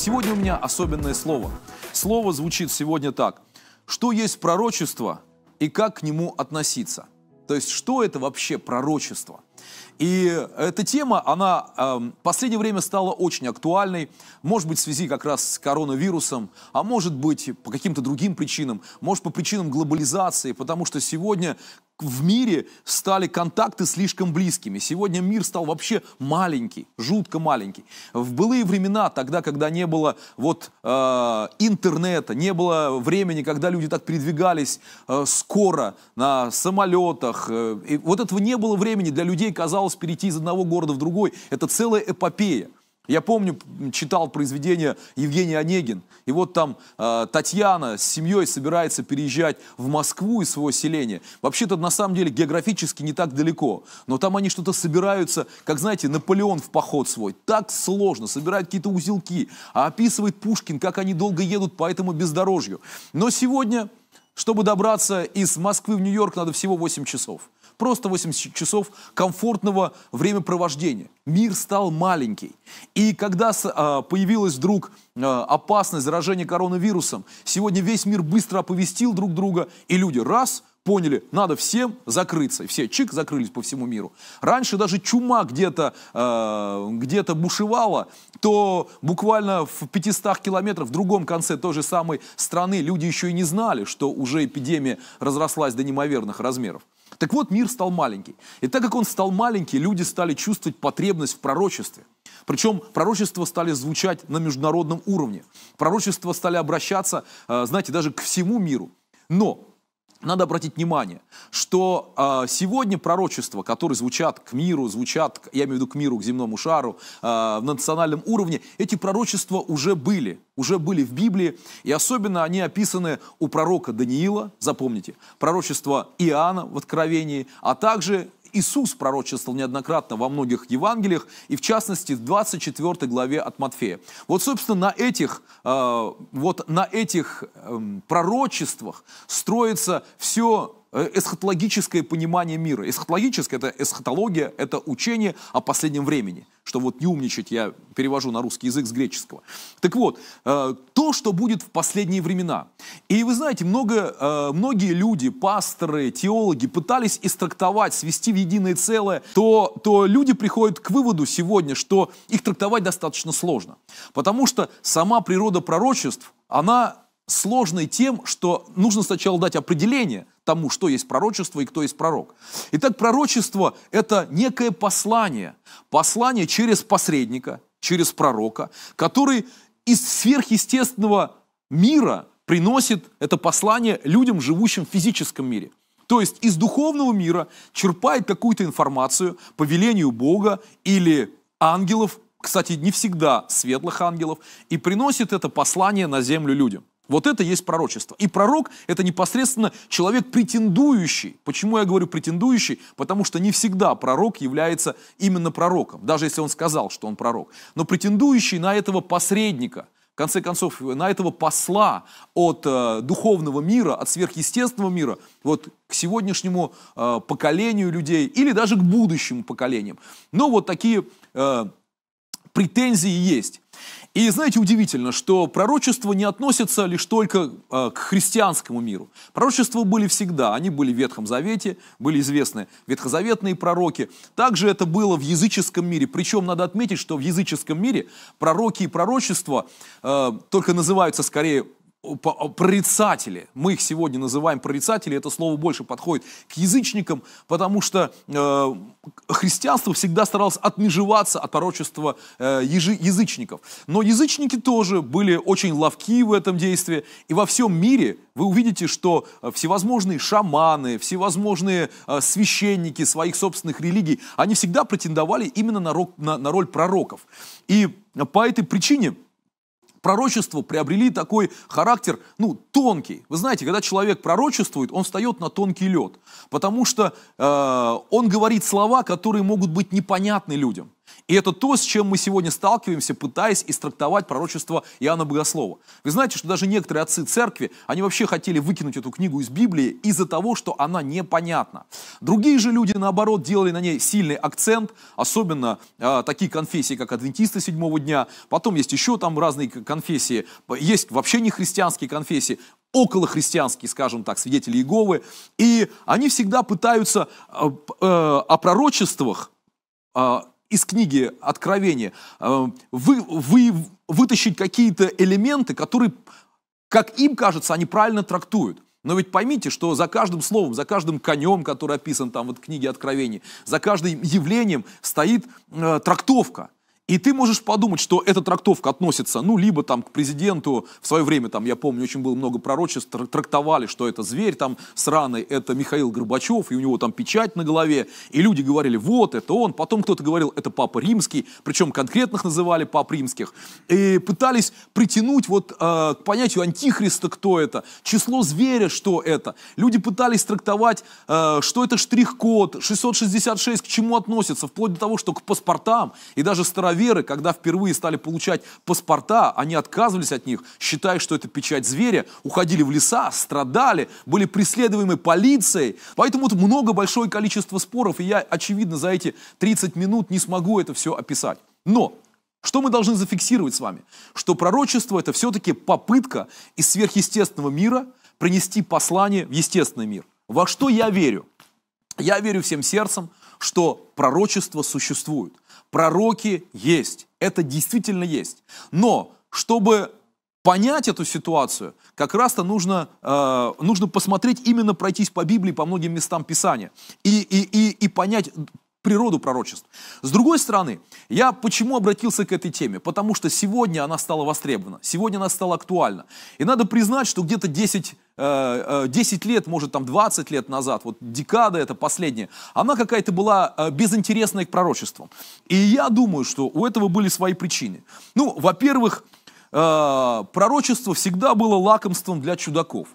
Сегодня у меня особенное слово. Слово звучит сегодня так. Что есть пророчество и как к нему относиться? То есть, что это вообще пророчество? И эта тема, она э, в последнее время стала очень актуальной, может быть, в связи как раз с коронавирусом, а может быть, по каким-то другим причинам, может, по причинам глобализации, потому что сегодня в мире стали контакты слишком близкими. Сегодня мир стал вообще маленький, жутко маленький. В былые времена, тогда, когда не было вот э, интернета, не было времени, когда люди так передвигались э, скоро на самолетах, э, и вот этого не было времени для людей, казалось, перейти из одного города в другой. Это целая эпопея. Я помню, читал произведение Евгения Онегин, и вот там э, Татьяна с семьей собирается переезжать в Москву из своего селения. Вообще-то, на самом деле, географически не так далеко, но там они что-то собираются, как, знаете, Наполеон в поход свой. Так сложно, собирают какие-то узелки, а описывает Пушкин, как они долго едут по этому бездорожью. Но сегодня, чтобы добраться из Москвы в Нью-Йорк, надо всего 8 часов просто 80 часов комфортного времяпровождения. Мир стал маленький. И когда э, появилась вдруг э, опасность заражения коронавирусом, сегодня весь мир быстро оповестил друг друга, и люди раз – поняли, надо всем закрыться. Все чик закрылись по всему миру. Раньше даже чума где-то э, а, где бушевала, то буквально в 500 километрах в другом конце той же самой страны люди еще и не знали, что уже эпидемия разрослась до неимоверных размеров. Так вот, мир стал маленький. И так как он стал маленький, люди стали чувствовать потребность в пророчестве. Причем пророчества стали звучать на международном уровне. Пророчества стали обращаться, э, знаете, даже к всему миру. Но надо обратить внимание, что э, сегодня пророчества, которые звучат к миру, звучат, я имею в виду к миру, к земному шару, э, а, в национальном уровне, эти пророчества уже были, уже были в Библии, и особенно они описаны у пророка Даниила, запомните, пророчество Иоанна в Откровении, а также Иисус пророчествовал неоднократно во многих Евангелиях, и в частности в 24 главе от Матфея. Вот, собственно, на этих, э, вот на этих э, пророчествах строится все Э, эсхатологическое понимание мира. Эсхатологическое – это эсхатология, это учение о последнем времени. Что вот не умничать, я перевожу на русский язык с греческого. Так вот, э, то, что будет в последние времена. И вы знаете, много, э, многие люди, пасторы, теологи пытались истрактовать, свести в единое целое, то, то люди приходят к выводу сегодня, что их трактовать достаточно сложно. Потому что сама природа пророчеств, она сложной тем, что нужно сначала дать определение тому, что есть пророчество и кто есть пророк. Итак, пророчество – это некое послание, послание через посредника, через пророка, который из сверхъестественного мира приносит это послание людям, живущим в физическом мире. То есть из духовного мира черпает какую-то информацию по велению Бога или ангелов, кстати, не всегда светлых ангелов, и приносит это послание на землю людям. Вот это есть пророчество. И пророк – это непосредственно человек претендующий. Почему я говорю претендующий? Потому что не всегда пророк является именно пророком, даже если он сказал, что он пророк. Но претендующий на этого посредника – в конце концов, на этого посла от э, духовного мира, от сверхъестественного мира, вот к сегодняшнему э, поколению людей или даже к будущим поколениям. Но вот такие э, претензии есть. И знаете, удивительно, что пророчества не относятся лишь только э, к христианскому миру. Пророчества были всегда, они были в Ветхом Завете, были известны ветхозаветные пророки. Также это было в языческом мире. Причем надо отметить, что в языческом мире пророки и пророчества э, только называются скорее прорицатели. Мы их сегодня называем прорицатели, это слово больше подходит к язычникам, потому что э, христианство всегда старалось отмежеваться от порочества э, ежи, язычников. Но язычники тоже были очень ловки в этом действии, и во всем мире вы увидите, что э, всевозможные шаманы, всевозможные э, священники своих собственных религий, они всегда претендовали именно на, рок, на, на роль пророков. И по этой причине пророчество приобрели такой характер, ну, тонкий. Вы знаете, когда человек пророчествует, он встает на тонкий лед, потому что э, он говорит слова, которые могут быть непонятны людям. И это то, с чем мы сегодня сталкиваемся, пытаясь истрактовать пророчество Иоанна Богослова. Вы знаете, что даже некоторые отцы церкви, они вообще хотели выкинуть эту книгу из Библии из-за того, что она непонятна. Другие же люди, наоборот, делали на ней сильный акцент, особенно э, такие конфессии, как адвентисты седьмого дня, потом есть еще там разные конфессии, есть вообще не христианские конфессии, околохристианские, скажем так, свидетели Иеговы, и они всегда пытаются э, э, о пророчествах а, из книги Откровения эм, вы, вы, вытащить какие-то элементы, которые, как им кажется, они правильно трактуют. Но ведь поймите, что за каждым словом, за каждым конем, который описан там вот в книге Откровений, за каждым явлением стоит э, трактовка. И ты можешь подумать, что эта трактовка относится, ну, либо там к президенту, в свое время там, я помню, очень было много пророчеств, трактовали, что это зверь там сраный, это Михаил Горбачев, и у него там печать на голове, и люди говорили, вот, это он, потом кто-то говорил, это Папа Римский, причем конкретных называли Пап Римских, и пытались притянуть вот э, к понятию антихриста, кто это, число зверя, что это, люди пытались трактовать, э, что это штрих-код, 666 к чему относится, вплоть до того, что к паспортам, и даже старовер веры, когда впервые стали получать паспорта, они отказывались от них, считая, что это печать зверя, уходили в леса, страдали, были преследуемы полицией. Поэтому вот много большое количество споров, и я, очевидно, за эти 30 минут не смогу это все описать. Но что мы должны зафиксировать с вами? Что пророчество – это все-таки попытка из сверхъестественного мира принести послание в естественный мир. Во что я верю? Я верю всем сердцем, что пророчество существует – Пророки есть, это действительно есть. Но чтобы понять эту ситуацию, как раз-то нужно, э, нужно посмотреть, именно пройтись по Библии, по многим местам Писания. И, и, и, и понять природу пророчеств. С другой стороны, я почему обратился к этой теме? Потому что сегодня она стала востребована, сегодня она стала актуальна. И надо признать, что где-то 10 10 э, э, лет, может там 20 лет назад, вот декада это последняя, она какая-то была э, безинтересная к пророчествам. И я думаю, что у этого были свои причины. Ну, во-первых, пророчество всегда было лакомством для чудаков.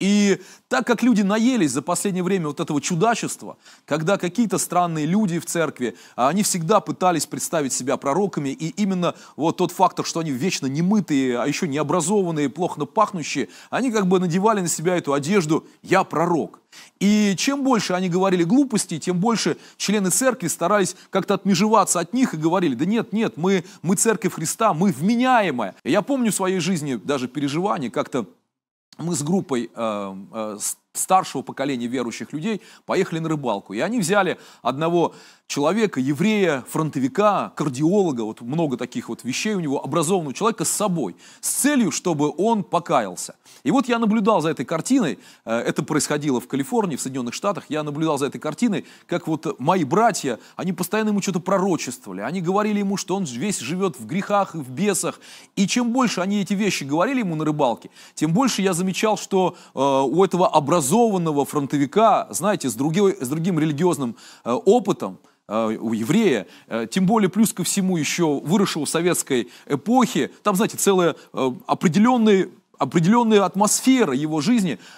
И так как люди наелись за последнее время вот этого чудачества, когда какие-то странные люди в церкви, а они всегда пытались представить себя пророками, и именно вот тот фактор, что они вечно немытые, а еще необразованные, плохо пахнущие, они как бы надевали на себя эту одежду «я пророк». И чем больше они говорили глупостей, тем больше члены церкви старались как-то отмежеваться от них и говорили, да нет, нет, мы, мы церковь Христа, мы вменяемая. Я помню в своей жизни даже переживание как-то мы с группой, эм, э, с старшего поколения верующих людей поехали на рыбалку. И они взяли одного человека, еврея, фронтовика, кардиолога, вот много таких вот вещей у него, образованного человека с собой, с целью, чтобы он покаялся. И вот я наблюдал за этой картиной, э, это происходило в Калифорнии, в Соединенных Штатах, я наблюдал за этой картиной, как вот мои братья, они постоянно ему что-то пророчествовали, они говорили ему, что он весь живет в грехах и в бесах, и чем больше они эти вещи говорили ему на рыбалке, тем больше я замечал, что э, у этого образования образованного фронтовика, знаете, с, другой, с другим религиозным э, опытом, э, у еврея, э, тем более плюс ко всему еще выросшего в советской эпохе, там, знаете, целая э, определенная, определенная атмосфера его жизни –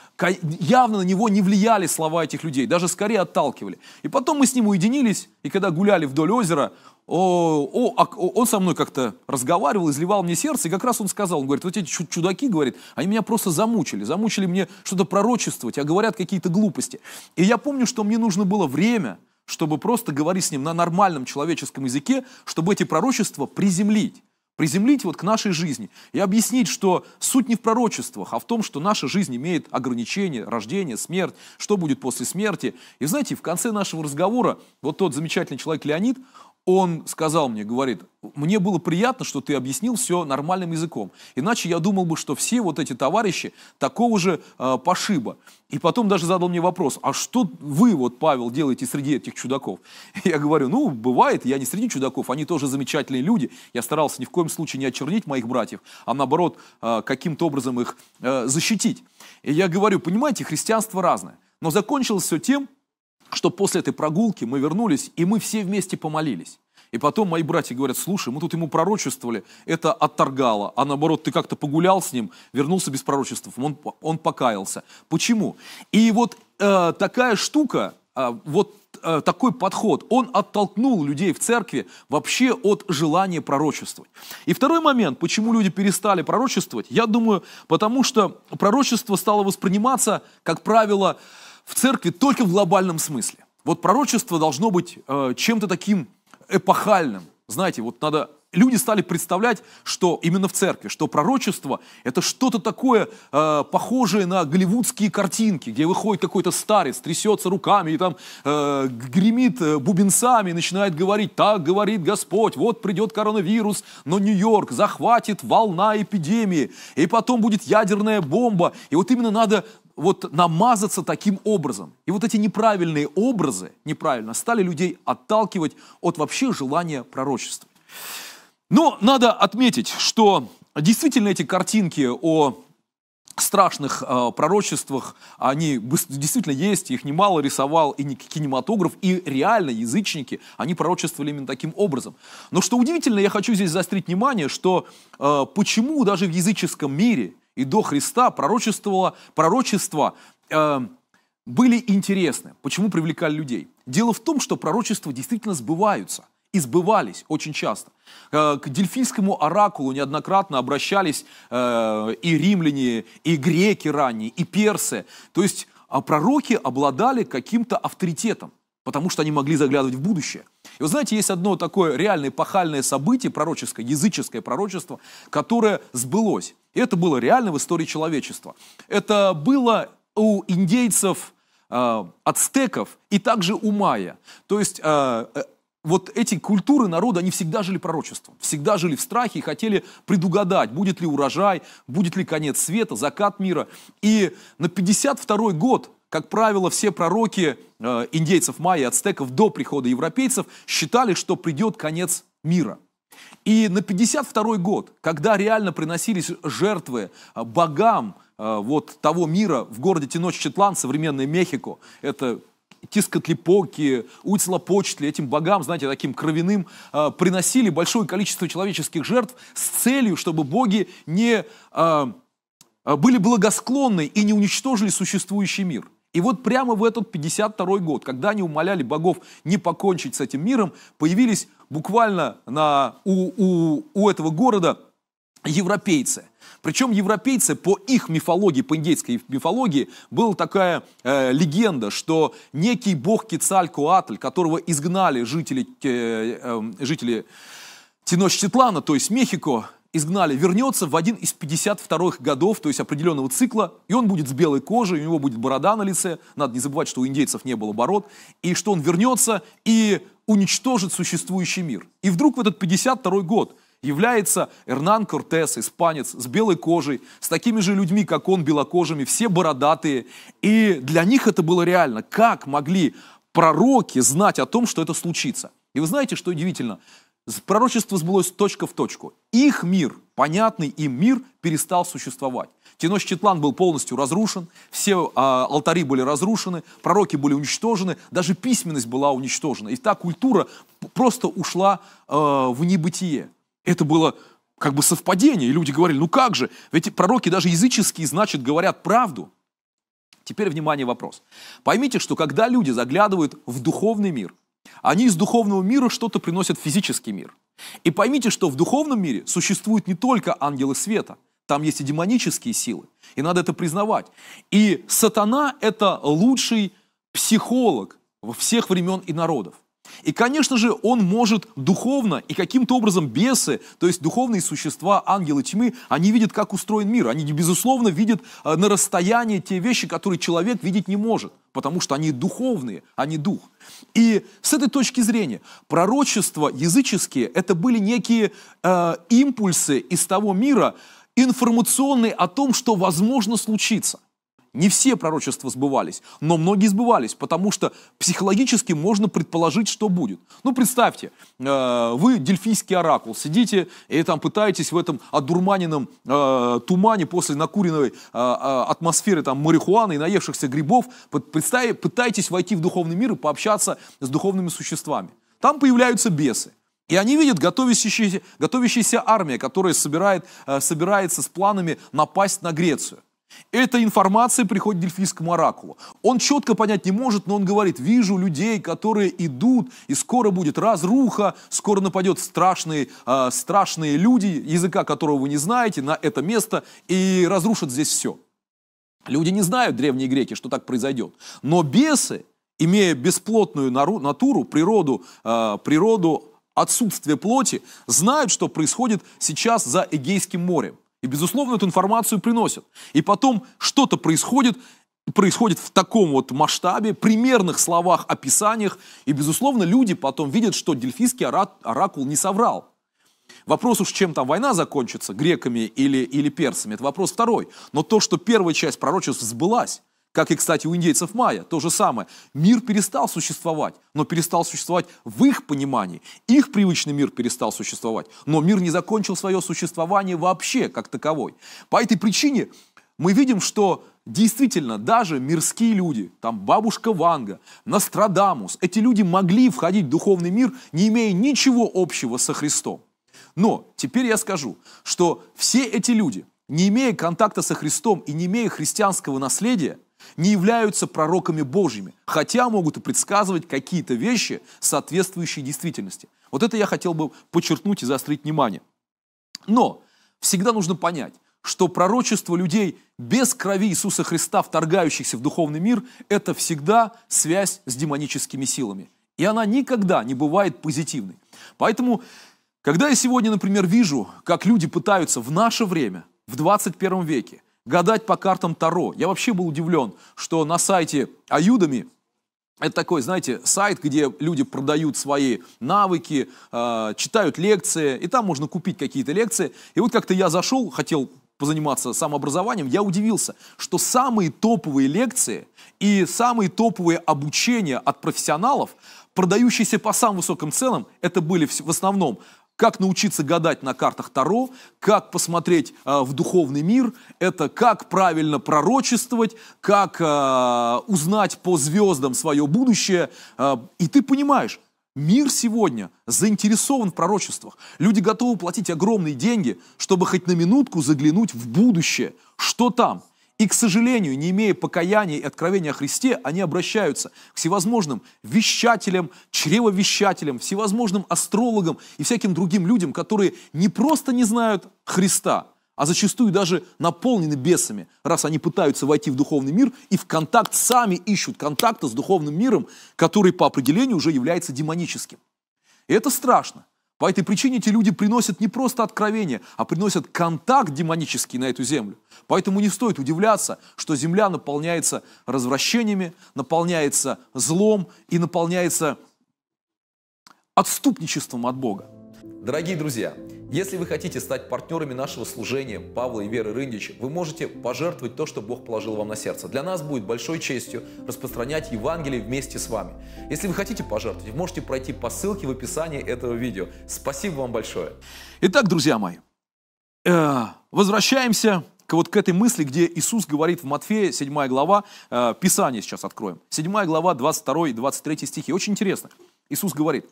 явно на него не влияли слова этих людей, даже скорее отталкивали. И потом мы с ним уединились, и когда гуляли вдоль озера, о, о, а, о, он со мной как-то разговаривал, изливал мне сердце, и как раз он сказал, он говорит, вот эти чудаки, говорит, они меня просто замучили, замучили мне что-то пророчествовать, а говорят какие-то глупости. И я помню, что мне нужно было время, чтобы просто говорить с ним на нормальном человеческом языке, чтобы эти пророчества приземлить приземлить вот к нашей жизни и объяснить, что суть не в пророчествах, а в том, что наша жизнь имеет ограничения, рождение, смерть, что будет после смерти. И знаете, в конце нашего разговора вот тот замечательный человек Леонид, он сказал мне, говорит, мне было приятно, что ты объяснил все нормальным языком. Иначе я думал бы, что все вот эти товарищи такого же э, пошиба. И потом даже задал мне вопрос, а что вы, вот, Павел, делаете среди этих чудаков? Я говорю, ну, бывает, я не среди чудаков, они тоже замечательные люди. Я старался ни в коем случае не очернить моих братьев, а наоборот, э, каким-то образом их э, защитить. И я говорю, понимаете, христианство разное. Но закончилось все тем, что после этой прогулки мы вернулись, и мы все вместе помолились. И потом мои братья говорят, слушай, мы тут ему пророчествовали, это отторгало, а наоборот, ты как-то погулял с ним, вернулся без пророчеств, он, он покаялся. Почему? И вот э, такая штука, э, вот э, такой подход, он оттолкнул людей в церкви вообще от желания пророчествовать. И второй момент, почему люди перестали пророчествовать, я думаю, потому что пророчество стало восприниматься, как правило, э, в церкви только в глобальном смысле. Вот пророчество должно быть э, чем-то таким эпохальным. Знаете, вот надо люди стали представлять, что именно в церкви, что пророчество – это что-то такое, э, похожее на голливудские картинки, где выходит какой-то старец, трясется руками и там э, гремит э, бубенцами начинает говорить «Так говорит Господь, вот придет коронавирус, но Нью-Йорк захватит волна эпидемии, и потом будет ядерная бомба». И вот именно надо вот намазаться таким образом. И вот эти неправильные образы, неправильно, стали людей отталкивать от вообще желания пророчества. Но надо отметить, что действительно эти картинки о страшных э, пророчествах, они действительно есть, их немало рисовал и кинематограф, и реально язычники, они пророчествовали именно таким образом. Но что удивительно, я хочу здесь заострить внимание, что э, почему даже в языческом мире – и до Христа пророчествовало, пророчества э, были интересны. Почему привлекали людей? Дело в том, что пророчества действительно сбываются – избывались очень часто. Э, к дельфийскому оракулу неоднократно обращались э, и римляне, и греки ранние, и персы. То есть а пророки обладали каким-то авторитетом, потому что они могли заглядывать в будущее. И вы знаете, есть одно такое реальное пахальное событие, пророческое, языческое пророчество, которое сбылось. И это было реально в истории человечества. Это было у индейцев, э, ацтеков и также у майя. То есть а, э, вот эти культуры народа, они всегда жили пророчеством, всегда жили в страхе и хотели предугадать, будет ли урожай, будет ли конец света, закат мира. И на 52 год, как правило, все пророки э, индейцев майя ацтеков до прихода европейцев считали, что придет конец мира. И на 52 год, когда реально приносились жертвы а, богам а, вот того мира в городе Теночтитлан, современной Мехико, это Тискотлипоки, Уцлопочтли, этим богам, знаете, таким кровяным, а, приносили большое количество человеческих жертв с целью, чтобы боги не были благосклонны и не уничтожили существующий мир. И вот прямо в этот 52 год, когда они умоляли богов не покончить с этим миром, появились буквально на, у, у, у этого города европейцы. Причем европейцы по их мифологии, по индейской мифологии, была такая э, легенда, что некий бог Кецалькоатль, которого изгнали жители, э, э, жители Теночтитлана, то есть Мехико, изгнали, вернется в один из 52-х годов, то есть определенного цикла, и он будет с белой кожей, у него будет борода на лице, надо не забывать, что у индейцев не было бород, и что он вернется и уничтожит существующий мир. И вдруг в этот 52 год является Эрнан Кортес, испанец, с белой кожей, с такими же людьми, как он, белокожими, все бородатые. И для них это было реально. Как могли пророки знать о том, что это случится? И вы знаете, что удивительно? Пророчество сбылось точка в точку. Их мир, понятный им мир, перестал существовать. Тенош-Четлан был полностью разрушен, все э, алтари были разрушены, пророки были уничтожены, даже письменность была уничтожена. И та культура просто ушла э, в небытие. Это было как бы совпадение. И люди говорили, ну как же, ведь пророки даже языческие, значит, говорят правду. Теперь, внимание, вопрос. Поймите, что когда люди заглядывают в духовный мир, они из духовного мира что-то приносят в физический мир. И поймите, что в духовном мире существуют не только ангелы света – там есть и демонические силы, и надо это признавать. И сатана – это лучший психолог всех времен и народов. И, конечно же, он может духовно и каким-то образом бесы, то есть духовные существа, ангелы тьмы, они видят, как устроен мир. Они, безусловно, видят э, на расстоянии те вещи, которые человек видеть не может, потому что они духовные, а не дух. И с этой точки зрения пророчества языческие – это были некие э, импульсы из того мира, информационный о том, что возможно случится. Не все пророчества сбывались, но многие сбывались, потому что психологически можно предположить, что будет. Ну, представьте, э, вы дельфийский оракул, сидите и там пытаетесь в этом одурманенном э, тумане после накуренной э, атмосферы там марихуаны и наевшихся грибов, пытаетесь войти в духовный мир и пообщаться с духовными существами. Там появляются бесы. И они видят готовящиеся, готовящаяся армия, которая собирает, э, собирается с планами напасть на Грецию. Эта информация приходит к дельфийскому оракулу. Он четко понять не может, но он говорит, вижу людей, которые идут, и скоро будет разруха, скоро нападет страшные, э, страшные люди, языка которого вы не знаете, на это место, и разрушат здесь все. Люди не знают, древние греки, что так произойдет. Но бесы, имея бесплотную натуру, природу, э, природу отсутствие плоти, знают, что происходит сейчас за Эгейским морем. И, безусловно, эту информацию приносят. И потом что-то происходит, происходит в таком вот масштабе, примерных словах, описаниях, и, безусловно, люди потом видят, что дельфийский ора оракул не соврал. Вопрос уж, чем там война закончится, греками или, или персами, это вопрос второй. Но то, что первая часть пророчеств сбылась, как и, кстати, у индейцев майя, то же самое. Мир перестал существовать, но перестал существовать в их понимании. Их привычный мир перестал существовать, но мир не закончил свое существование вообще как таковой. По этой причине мы видим, что Действительно, даже мирские люди, там бабушка Ванга, Нострадамус, эти люди могли входить в духовный мир, не имея ничего общего со Христом. Но теперь я скажу, что все эти люди, не имея контакта со Христом и не имея христианского наследия, не являются пророками Божьими, хотя могут и предсказывать какие-то вещи, соответствующие действительности. Вот это я хотел бы подчеркнуть и заострить внимание. Но всегда нужно понять, что пророчество людей без крови Иисуса Христа, вторгающихся в духовный мир, это всегда связь с демоническими силами. И она никогда не бывает позитивной. Поэтому, когда я сегодня, например, вижу, как люди пытаются в наше время, в 21 веке, гадать по картам Таро. Я вообще был удивлен, что на сайте Аюдами, это такой, знаете, сайт, где люди продают свои навыки, э, читают лекции, и там можно купить какие-то лекции. И вот как-то я зашел, хотел позаниматься самообразованием, я удивился, что самые топовые лекции и самые топовые обучения от профессионалов, продающиеся по самым высоким ценам, это были в основном как научиться гадать на картах Таро, как посмотреть э, в духовный мир, это как правильно пророчествовать, как э, узнать по звездам свое будущее. Э, и ты понимаешь, Мир сегодня заинтересован в пророчествах. Люди готовы платить огромные деньги, чтобы хоть на минутку заглянуть в будущее. Что там? И, к сожалению, не имея покаяния и откровения о Христе, они обращаются к всевозможным вещателям, чревовещателям, всевозможным астрологам и всяким другим людям, которые не просто не знают Христа, а зачастую даже наполнены бесами, раз они пытаются войти в духовный мир и в контакт сами ищут контакта с духовным миром, который по определению уже является демоническим. И это страшно. По этой причине эти люди приносят не просто откровение, а приносят контакт демонический на эту землю. Поэтому не стоит удивляться, что земля наполняется развращениями, наполняется злом и наполняется отступничеством от Бога. Дорогие друзья, если вы хотите стать партнерами нашего служения Павла и Веры Рындич, вы можете пожертвовать то, что Бог положил вам на сердце. Для нас будет большой честью распространять Евангелие вместе с вами. Если вы хотите пожертвовать, можете пройти по ссылке в описании этого видео. Спасибо вам большое. Итак, друзья мои, э, возвращаемся к вот к этой мысли, где Иисус говорит в Матфея, 7 глава, э, Писание сейчас откроем, 7 глава, 22 и 23 стихи. Очень интересно. Иисус говорит,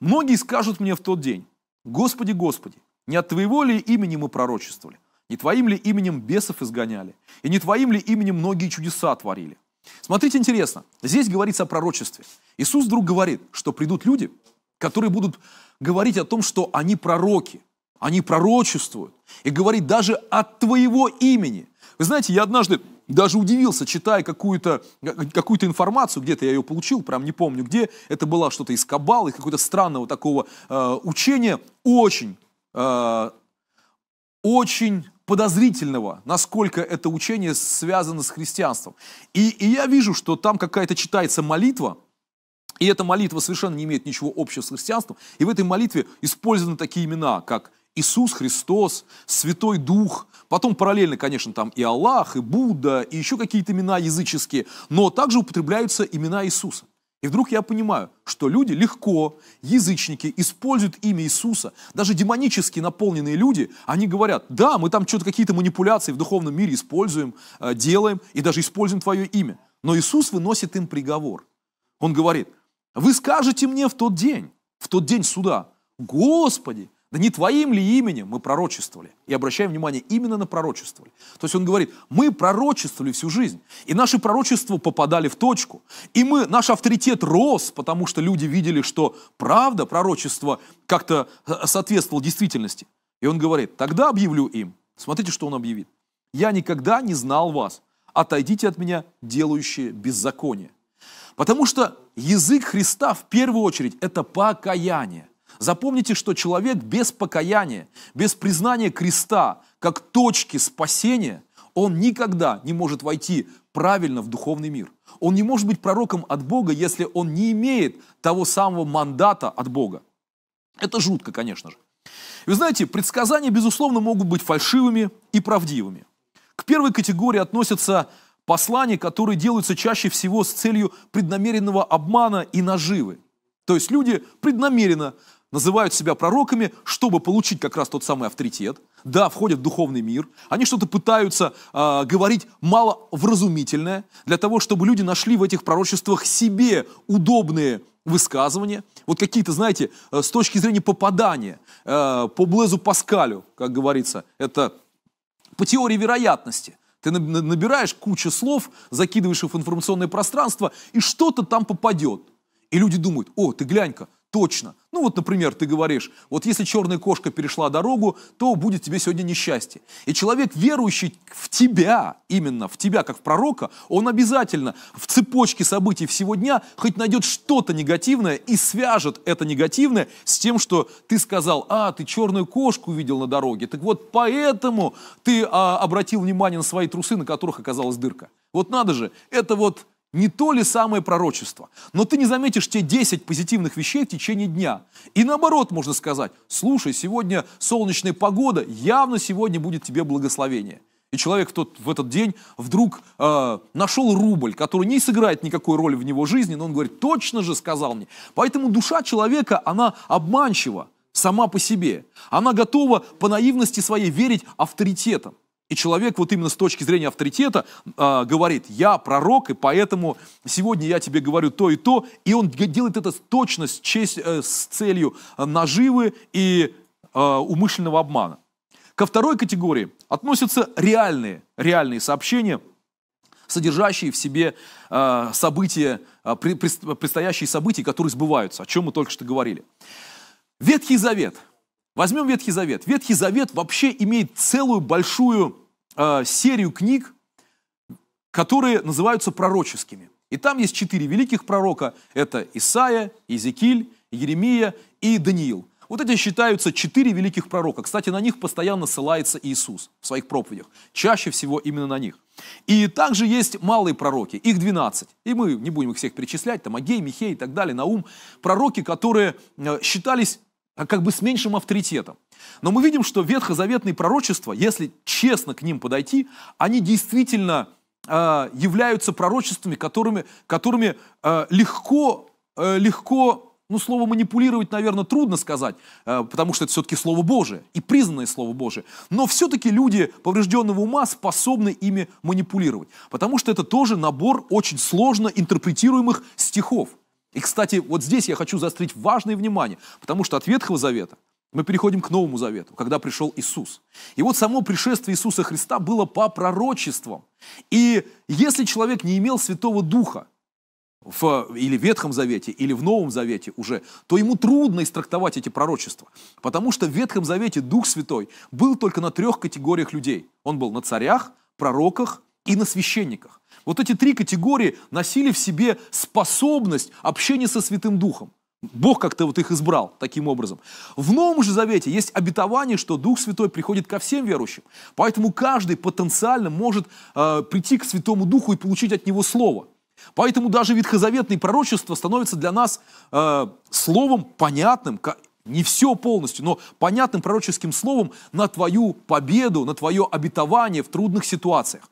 «Многие скажут мне в тот день, Господи, Господи, не от Твоего ли имени мы пророчествовали? Не Твоим ли именем бесов изгоняли? И не Твоим ли именем многие чудеса творили? Смотрите, интересно, здесь говорится о пророчестве. Иисус вдруг говорит, что придут люди, которые будут говорить о том, что они пророки, они пророчествуют, и говорить даже от твоего имени. Вы знаете, я однажды даже удивился, читая какую-то какую информацию, где-то я ее получил, прям не помню где, это была что-то из Кабалы, какого-то странного такого э, учения, очень, э, очень подозрительного, насколько это учение связано с христианством. И, и я вижу, что там какая-то читается молитва, и эта молитва совершенно не имеет ничего общего с христианством, и в этой молитве использованы такие имена, как Иисус Христос, Святой Дух, потом параллельно, конечно, там и Аллах, и Будда, и еще какие-то имена языческие, но также употребляются имена Иисуса. И вдруг я понимаю, что люди легко, язычники, используют имя Иисуса. Даже демонически наполненные люди, они говорят, да, мы там что-то какие-то манипуляции в духовном мире используем, э, делаем и даже используем твое имя. Но Иисус выносит им приговор. Он говорит, вы скажете мне в тот день, в тот день суда, Господи, да не твоим ли именем мы пророчествовали? И обращаем внимание, именно на пророчествовали. То есть он говорит, мы пророчествовали всю жизнь, и наши пророчества попадали в точку. И мы, наш авторитет рос, потому что люди видели, что правда пророчество как-то э, соответствовало действительности. И он говорит, тогда объявлю им. Смотрите, что он объявит. «Я никогда не знал вас. Отойдите от меня, делающие беззаконие». Потому что язык Христа в первую очередь – это покаяние. Запомните, что человек без покаяния, без признания креста как точки спасения, он никогда не может войти правильно в духовный мир. Он не может быть пророком от Бога, если он не имеет того самого мандата от Бога. Это жутко, конечно же. Вы знаете, предсказания, безусловно, могут быть фальшивыми и правдивыми. К первой категории относятся послания, которые делаются чаще всего с целью преднамеренного обмана и наживы. То есть люди преднамеренно называют себя пророками, чтобы получить как раз тот самый авторитет. Да, входят в духовный мир. Они что-то пытаются э, говорить маловразумительное, для того, чтобы люди нашли в этих пророчествах себе удобные высказывания. Вот какие-то, знаете, э, с точки зрения попадания, э, по Блезу Паскалю, как говорится, это по теории вероятности. Ты набираешь кучу слов, закидываешь их в информационное пространство, и что-то там попадет. И люди думают, о, ты глянь-ка, точно. Ну вот, например, ты говоришь, вот если черная кошка перешла дорогу, то будет тебе сегодня несчастье. И человек, верующий в тебя, именно в тебя, как в пророка, он обязательно в цепочке событий всего дня хоть найдет что-то негативное и свяжет это негативное с тем, что ты сказал, а, ты черную кошку видел на дороге, так вот поэтому ты а, обратил внимание на свои трусы, на которых оказалась дырка. Вот надо же, это вот не то ли самое пророчество? Но ты не заметишь те 10 позитивных вещей в течение дня. И наоборот можно сказать, слушай, сегодня солнечная погода, явно сегодня будет тебе благословение. И человек в, тот, в этот день вдруг э, нашел рубль, который не сыграет никакой роли в его жизни, но он говорит, точно же сказал мне. Поэтому душа человека, она обманчива сама по себе. Она готова по наивности своей верить авторитетам. И человек вот именно с точки зрения авторитета э, говорит, я пророк, и поэтому сегодня я тебе говорю то и то. И он делает это точно с, честь, э, с целью э, наживы и э, умышленного обмана. Ко второй категории относятся реальные, реальные сообщения, содержащие в себе э, события, э, предстоящие события, которые сбываются, о чем мы только что говорили. Ветхий Завет – Возьмем Ветхий Завет. Ветхий Завет вообще имеет целую большую э, серию книг, которые называются пророческими. И там есть четыре великих пророка. Это Исаия, Иезекииль, Еремия и Даниил. Вот эти считаются четыре великих пророка. Кстати, на них постоянно ссылается Иисус в своих проповедях. Чаще всего именно на них. И также есть малые пророки, их 12. И мы не будем их всех перечислять, там Агей, Михей и так далее, Наум. Пророки, которые э, считались а как бы с меньшим авторитетом. Но мы видим, что ветхозаветные пророчества, если честно к ним подойти, они действительно э, являются пророчествами, которыми, которыми э, легко, э, легко ну, слово манипулировать, наверное, трудно сказать, потому что это все-таки Слово Божие и признанное Слово Божие. Но все-таки люди поврежденного ума способны ими манипулировать, потому что это тоже набор очень сложно интерпретируемых стихов. И, кстати, вот здесь я хочу заострить важное внимание, потому что от Ветхого Завета мы переходим к Новому Завету, когда пришел Иисус. И вот само пришествие Иисуса Христа было по пророчествам. И если человек не имел Святого Духа, в, или в Ветхом Завете, или в Новом Завете уже, то ему трудно истрактовать эти пророчества. Потому что в Ветхом Завете Дух Святой был только на трех категориях людей. Он был на царях, пророках и на священниках. Вот эти три категории носили в себе способность общения со Святым Духом. Бог как-то вот их избрал таким образом. В Новом же Завете есть обетование, что Дух Святой приходит ко всем верующим. Поэтому каждый потенциально может э, прийти к Святому Духу и получить от Него Слово. Поэтому даже ветхозаветные пророчества становятся для нас э, словом понятным, не все полностью, но понятным пророческим словом на твою победу, на твое обетование в трудных ситуациях.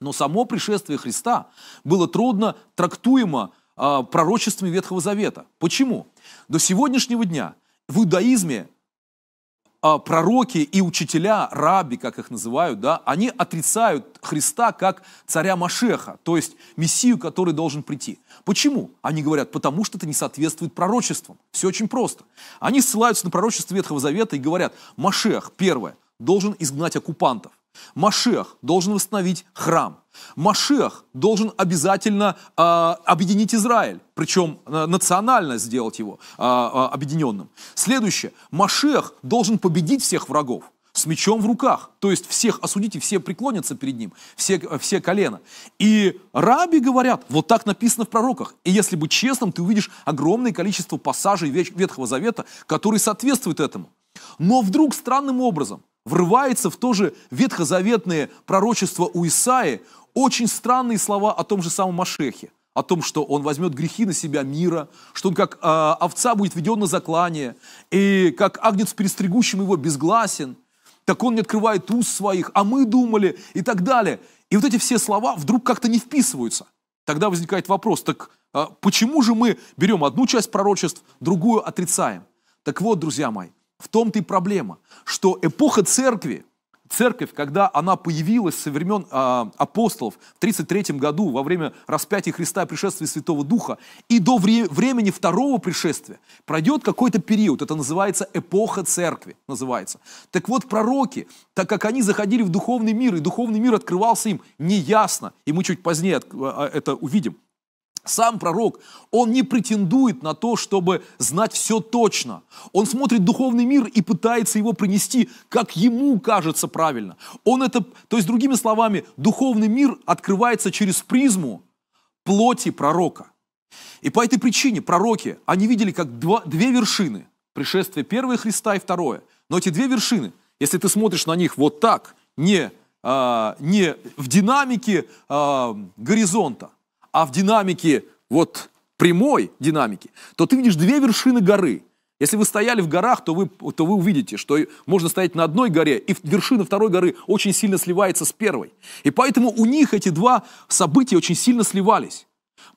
Но само пришествие Христа было трудно трактуемо э, пророчествами Ветхого Завета. Почему? До сегодняшнего дня в иудаизме э, пророки и учителя, раби, как их называют, да, они отрицают Христа как царя Машеха, то есть мессию, который должен прийти. Почему? Они говорят, потому что это не соответствует пророчествам. Все очень просто. Они ссылаются на пророчество Ветхого Завета и говорят, Машех, первое, должен изгнать оккупантов. Машех должен восстановить храм. Машех должен обязательно э, объединить Израиль, причем э, национально сделать его э, а, а, объединенным. Следующее. Машех должен победить всех врагов с мечом в руках. То есть всех осудить и все преклонятся перед ним, все, все колено. И раби говорят, вот так написано в пророках. И если быть честным, ты увидишь огромное количество пассажей Ветхого Завета, которые соответствуют этому. Но вдруг странным образом – врывается в то же ветхозаветное пророчество у Исаи очень странные слова о том же самом Машехе, о том, что он возьмет грехи на себя мира, что он как э, овца будет введен на заклание, и как агнец, перестригущим его, безгласен, так он не открывает уст своих, а мы думали, и так далее. И вот эти все слова вдруг как-то не вписываются. Тогда возникает вопрос, так э, почему же мы берем одну часть пророчеств, другую отрицаем? Так вот, друзья мои, в том-то и проблема, что эпоха церкви, церковь, когда она появилась со времен э, апостолов в 33 году, во время распятия Христа и пришествия Святого Духа, и до вре- времени второго пришествия пройдет какой-то период, это называется эпоха церкви, называется. Так вот, пророки, так как они заходили в духовный мир, и духовный мир открывался им неясно, и мы чуть позднее а, это увидим, сам пророк, он не претендует на то, чтобы знать все точно. Он смотрит духовный мир и пытается его принести, как ему кажется правильно. Он это, то есть другими словами, духовный мир открывается через призму плоти пророка. И по этой причине пророки, они видели как два, две вершины. Пришествие первое Христа и второе. Но эти две вершины, если ты смотришь на них вот так, не, а, не в динамике а, горизонта, а в динамике вот прямой динамики, то ты видишь две вершины горы. Если вы стояли в горах, то вы, то вы увидите, что можно стоять на одной горе, и вершина второй горы очень сильно сливается с первой. И поэтому у них эти два события очень сильно сливались.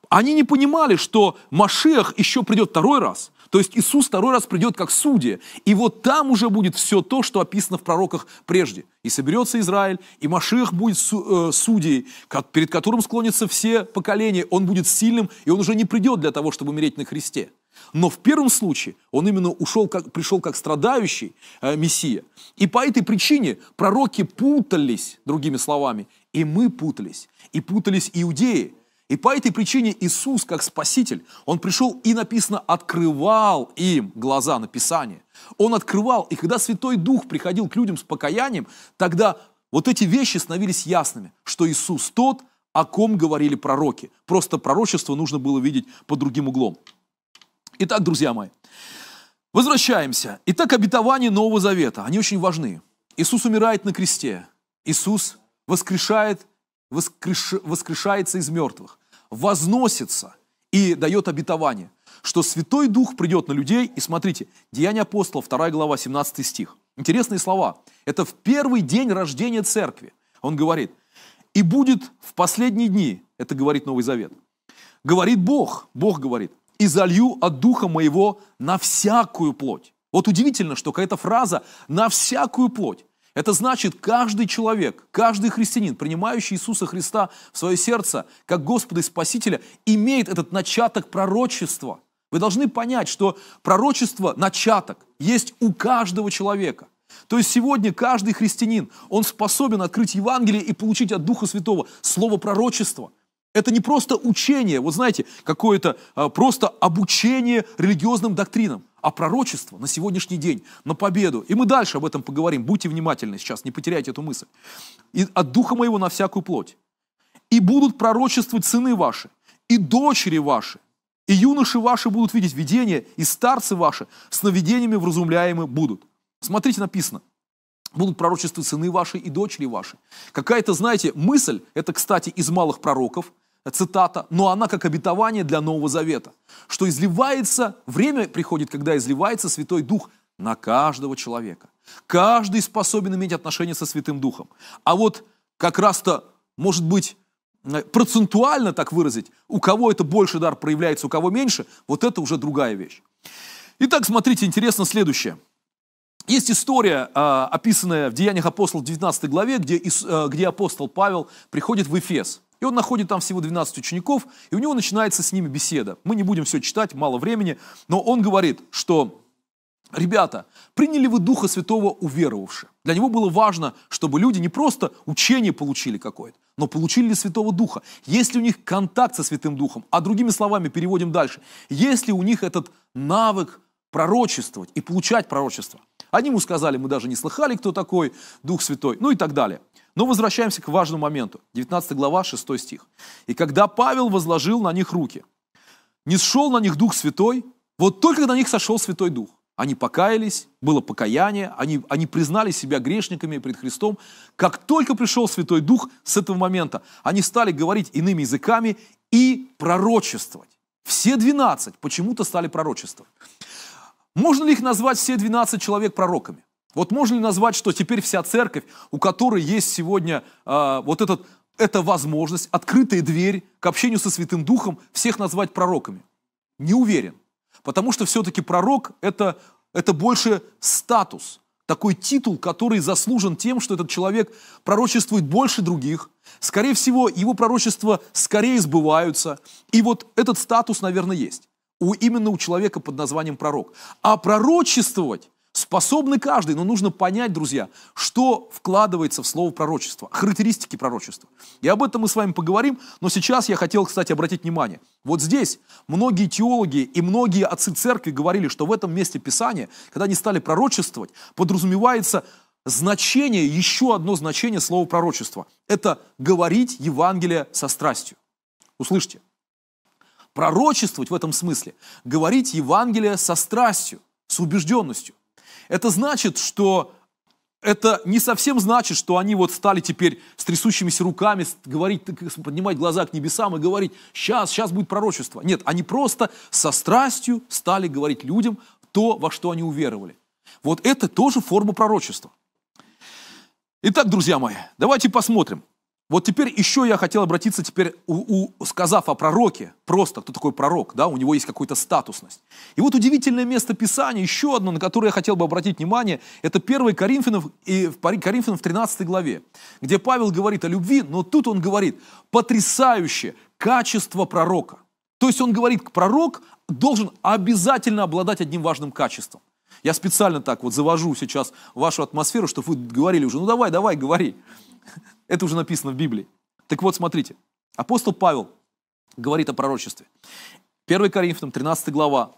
Они не понимали, что Машех еще придет второй раз, то есть Иисус второй раз придет как судья, и вот там уже будет все то, что описано в пророках прежде. И соберется Израиль, и Машех будет э, судьей, перед которым склонятся все поколения. Он будет сильным, и он уже не придет для того, чтобы умереть на кресте. Но в первом случае он именно ушел как, пришел как страдающий э, Мессия. И по этой причине пророки путались, другими словами, и мы путались. И путались иудеи, и по этой причине Иисус, как Спаситель, Он пришел и, написано, открывал им глаза на Писание. Он открывал, и когда Святой Дух приходил к людям с покаянием, тогда вот эти вещи становились ясными, что Иисус тот, о ком говорили пророки. Просто пророчество нужно было видеть под другим углом. Итак, друзья мои, возвращаемся. Итак, обетования Нового Завета, они очень важны. Иисус умирает на кресте, Иисус воскрешает воскреш... воскрешается из мертвых возносится и дает обетование, что Святой Дух придет на людей, и смотрите, Деяния апостолов, 2 глава, 17 стих. Интересные слова. Это в первый день рождения церкви. Он говорит, и будет в последние дни, это говорит Новый Завет, говорит Бог, Бог говорит, и залью от Духа моего на всякую плоть. Вот удивительно, что какая-то фраза «на всякую плоть». Это значит, каждый человек, каждый христианин, принимающий Иисуса Христа в свое сердце, как Господа и Спасителя, имеет этот начаток пророчества. Вы должны понять, что пророчество – начаток, есть у каждого человека. То есть сегодня каждый христианин, он способен открыть Евангелие и получить от Духа Святого слово пророчества – это не просто учение, вот знаете, какое-то а, просто обучение религиозным доктринам а пророчество на сегодняшний день, на победу. И мы дальше об этом поговорим. Будьте внимательны сейчас, не потеряйте эту мысль. И от духа моего на всякую плоть. И будут пророчествовать сыны ваши, и дочери ваши, и юноши ваши будут видеть видения, и старцы ваши с наведениями вразумляемы будут. Смотрите, написано. Будут пророчествовать сыны ваши и дочери ваши. Какая-то, знаете, мысль, это, кстати, из малых пророков, цитата, но она как обетование для Нового Завета, что изливается, время приходит, когда изливается Святой Дух на каждого человека. Каждый способен иметь отношение со Святым Духом. А вот как раз-то, может быть, процентуально так выразить, у кого это больше дар проявляется, у кого меньше, вот это уже другая вещь. Итак, смотрите, интересно следующее. Есть история, а, описанная в Деяниях апостолов в 19 главе, где, э, где апостол Павел приходит в Эфес – и он находит там всего 12 учеников, и у него начинается с ними беседа. Мы не будем все читать, мало времени, но он говорит, что Ребята, приняли вы Духа Святого уверовавши? Для него было важно, чтобы люди не просто учение получили какое-то, но получили ли Святого Духа? Есть ли у них контакт со Святым Духом? А другими словами, переводим дальше. Есть ли у них этот навык пророчествовать и получать пророчество? Они ему сказали, мы даже не слыхали, кто такой Дух Святой, ну и так далее. Но ну, возвращаемся к важному моменту. 19 глава, 6 стих. «И когда Павел возложил на них руки, не сшел на них Дух Святой, вот только на них сошел Святой Дух. Они покаялись, было покаяние, они, они признали себя грешниками пред Христом. Как только пришел Святой Дух с этого момента, они стали говорить иными языками и пророчествовать. Все 12 почему-то стали пророчествовать. Можно ли их назвать все 12 человек пророками? Вот можно ли назвать, что теперь вся церковь, у которой есть сегодня э, вот этот, эта возможность, открытая дверь к общению со Святым Духом, всех назвать пророками? Не уверен. Потому что все-таки пророк это, это больше статус, такой титул, который заслужен тем, что этот человек пророчествует больше других. Скорее всего, его пророчества скорее сбываются. И вот этот статус, наверное, есть у именно у человека под названием пророк. А пророчествовать Способны каждый, но нужно понять, друзья, что вкладывается в слово пророчество, характеристики пророчества. И об этом мы с вами поговорим, но сейчас я хотел, кстати, обратить внимание. Вот здесь многие теологи и многие отцы церкви говорили, что в этом месте Писания, когда они стали пророчествовать, подразумевается значение, еще одно значение слова пророчества. Это говорить Евангелие со страстью. Услышьте. Пророчествовать в этом смысле, говорить Евангелие со страстью, с убежденностью это значит, что это не совсем значит, что они вот стали теперь с трясущимися руками говорить, поднимать глаза к небесам и говорить, сейчас, сейчас будет пророчество. Нет, они просто со страстью стали говорить людям то, во что они уверовали. Вот это тоже форма пророчества. Итак, друзья мои, давайте посмотрим. Вот теперь еще я хотел обратиться теперь, у, у, сказав о пророке, просто кто такой пророк, да, у него есть какая-то статусность. И вот удивительное место Писания, еще одно, на которое я хотел бы обратить внимание, это 1 Коринфянам, и в Коринфянам в 13 главе, где Павел говорит о любви, но тут он говорит потрясающее качество пророка. То есть он говорит, пророк должен обязательно обладать одним важным качеством. Я специально так вот завожу сейчас вашу атмосферу, чтобы вы говорили уже, ну давай, давай, говори. Это уже написано в Библии. Так вот, смотрите. Апостол Павел говорит о пророчестве. 1 Коринфянам 13 глава.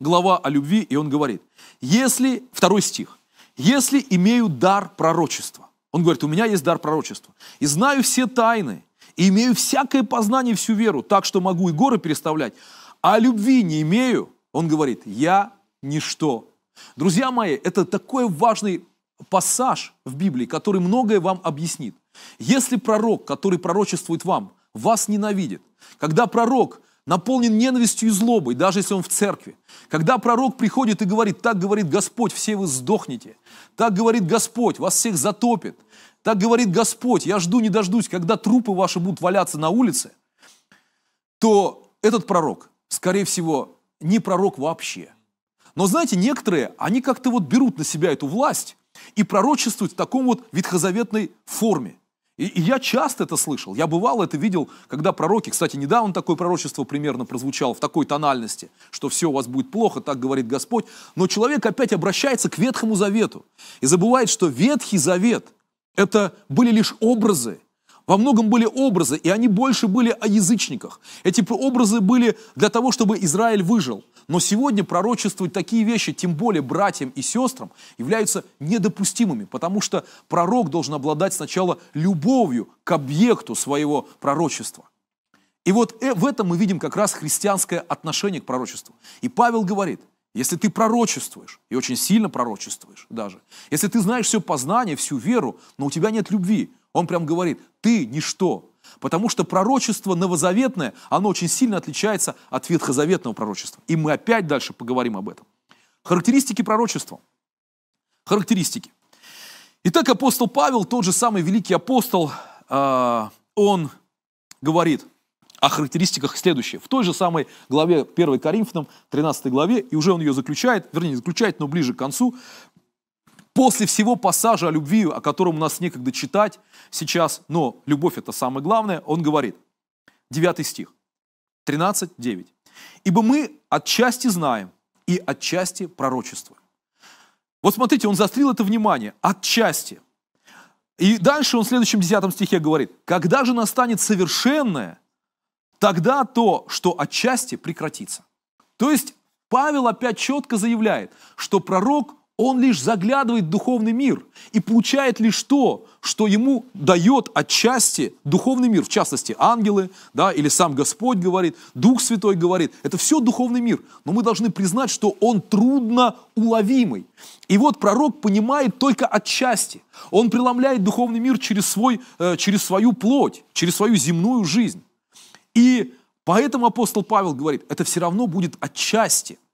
Глава о любви, и он говорит, если, второй стих, если имею дар пророчества, он говорит, у меня есть дар пророчества, и знаю все тайны, и имею всякое познание, всю веру, так что могу и горы переставлять, а любви не имею, он говорит, я ничто. Друзья мои, это такой важный пассаж в Библии, который многое вам объяснит. Если пророк, который пророчествует вам, вас ненавидит, когда пророк наполнен ненавистью и злобой, даже если он в церкви, когда пророк приходит и говорит, так говорит Господь, все вы сдохнете, так говорит Господь, вас всех затопит, так говорит Господь, я жду не дождусь, когда трупы ваши будут валяться на улице, то этот пророк, скорее всего, не пророк вообще. Но знаете, некоторые, они как-то вот берут на себя эту власть, и пророчествует в таком вот ветхозаветной форме. И, и я часто это слышал, я бывал это видел, когда пророки, кстати, недавно такое пророчество примерно прозвучало в такой тональности, что все у вас будет плохо, так говорит Господь, но человек опять обращается к Ветхому Завету и забывает, что Ветхий Завет – это были лишь образы, во многом были образы, и они больше были о язычниках. Эти образы были для того, чтобы Израиль выжил. Но сегодня пророчествовать такие вещи, тем более братьям и сестрам, являются недопустимыми, потому что пророк должен обладать сначала любовью к объекту своего пророчества. И вот э, в этом мы видим как раз христианское отношение к пророчеству. И Павел говорит, если ты пророчествуешь, и очень сильно пророчествуешь даже, если ты знаешь все познание, всю веру, но у тебя нет любви, он прям говорит, ты ничто. Потому что пророчество новозаветное, оно очень сильно отличается от ветхозаветного пророчества. И мы опять дальше поговорим об этом. Характеристики пророчества. Характеристики. Итак, апостол Павел, тот же самый великий апостол, а, он говорит о характеристиках следующее. В той же самой главе 1 Коринфянам, 13 главе, и уже он ее заключает, вернее, заключает, но ближе к концу, После всего пассажа о любви, о котором у нас некогда читать сейчас, но любовь это самое главное, он говорит, 9 стих, 13, 9. «Ибо мы отчасти знаем и отчасти пророчествуем». Вот смотрите, он заострил это внимание, отчасти. И дальше он в следующем 10 стихе говорит, «Когда же настанет совершенное, тогда то, что отчасти прекратится». То есть Павел опять четко заявляет, что пророк он лишь заглядывает в духовный мир и получает лишь то, что ему дает отчасти духовный мир, в частности ангелы, да, или сам Господь говорит, Дух Святой говорит. Это все духовный мир, но мы должны признать, что он трудно уловимый. И вот пророк понимает только отчасти. Он преломляет духовный мир через, свой, э, через свою плоть, через свою земную жизнь. И поэтому апостол Павел говорит, это все равно будет отчасти –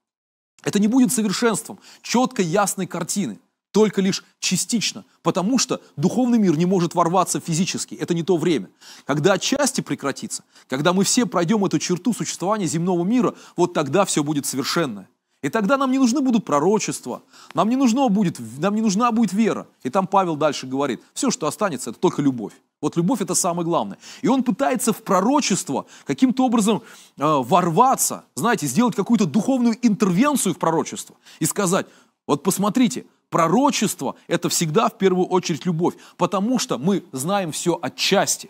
это не будет совершенством, четкой, ясной картины, только лишь частично, потому что духовный мир не может ворваться физически, это не то время. Когда отчасти прекратится, когда мы все пройдем эту черту существования земного мира, вот тогда все будет совершенное. И тогда нам не нужны будут пророчества, нам не, нужно будет, нам не нужна будет вера. И там Павел дальше говорит, все, что останется, это только любовь. Вот любовь это самое главное. И он пытается в пророчество каким-то образом э, ворваться, знаете, сделать какую-то духовную интервенцию в пророчество и сказать, вот посмотрите, пророчество это всегда в первую очередь любовь, потому что мы знаем все отчасти.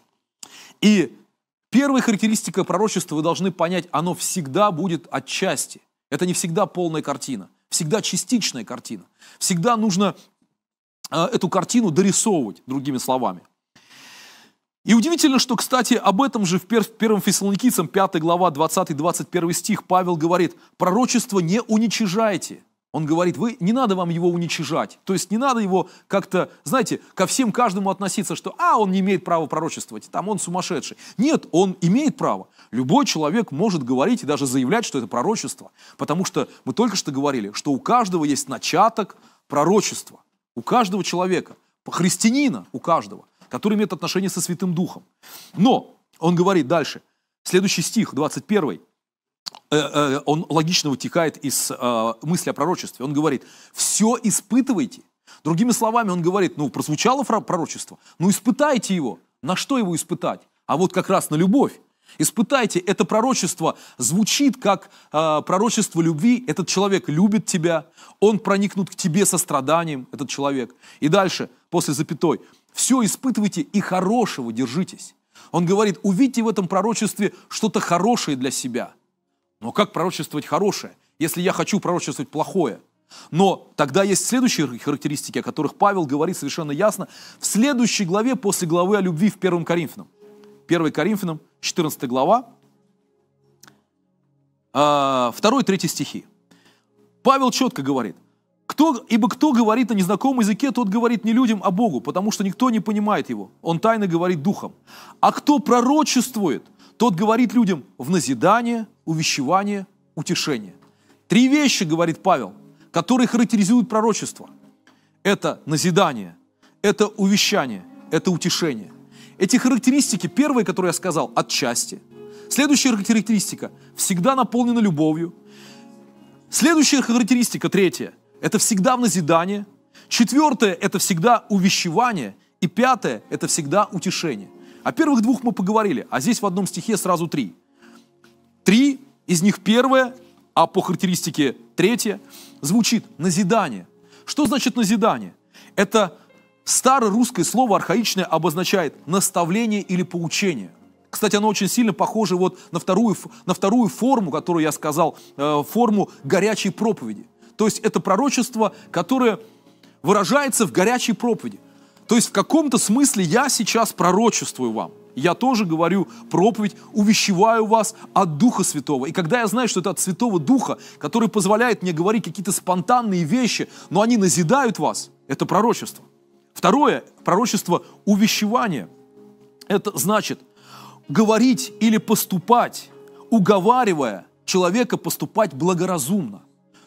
И первая характеристика пророчества, вы должны понять, оно всегда будет отчасти – это не всегда полная картина, всегда частичная картина. Всегда нужно а, эту картину дорисовывать, другими словами. И удивительно, что, кстати, об этом же в 1 Фессалоникийцам 5 глава 20-21 стих Павел говорит, пророчество не уничижайте – он говорит, вы, не надо вам его уничижать. То есть не надо его как-то, знаете, ко всем каждому относиться, что а, он не имеет права пророчествовать, там он сумасшедший. Нет, он имеет право. Любой человек может говорить и даже заявлять, что это пророчество. Потому что мы только что говорили, что у каждого есть начаток пророчества. У каждого человека, христианина у каждого, который имеет отношение со Святым Духом. Но, он говорит дальше, следующий стих, 21 Э, э, он логично вытекает из э, мысли о пророчестве. Он говорит, все испытывайте. Другими словами, он говорит, ну, прозвучало пророчество, ну, испытайте его. На что его испытать? А вот как раз на любовь. Испытайте, это пророчество звучит как э, пророчество любви. Этот человек любит тебя, он проникнут к тебе состраданием, этот человек. И дальше, после запятой, все испытывайте и хорошего держитесь. Он говорит, увидьте в этом пророчестве что-то хорошее для себя – но как пророчествовать хорошее, если я хочу пророчествовать плохое? Но тогда есть следующие характеристики, о которых Павел говорит совершенно ясно в следующей главе после главы о любви в 1 Коринфянам. 1 Коринфянам, 14 глава, 2-3 а, стихи. Павел четко говорит, кто, ибо кто говорит на незнакомом языке, тот говорит не людям, а Богу, потому что никто не понимает его. Он тайно говорит духом. А кто пророчествует, тот говорит людям в назидание, увещевание, утешение. Три вещи, говорит Павел, которые характеризуют пророчество. Это назидание, это увещание, это утешение. Эти характеристики, первые, которые я сказал, отчасти. Следующая характеристика – всегда наполнена любовью. Следующая характеристика, третья – это всегда в назидание. Четвертое – это всегда увещевание. И пятое – это всегда утешение. О первых двух мы поговорили, а здесь в одном стихе сразу три – Три из них первое, а по характеристике третье, звучит назидание. Что значит назидание? Это старое русское слово архаичное обозначает наставление или поучение. Кстати, оно очень сильно похоже вот на вторую, на вторую форму, которую я сказал, э, форму горячей проповеди. То есть это пророчество, которое выражается в горячей проповеди. То есть в каком-то смысле я сейчас пророчествую вам – я тоже говорю проповедь, увещеваю вас от Духа Святого. И когда я знаю, что это от Святого Духа, который позволяет мне говорить какие-то спонтанные вещи, но они назидают вас, это пророчество. Второе, пророчество увещевания. Это значит говорить или поступать, уговаривая человека поступать благоразумно.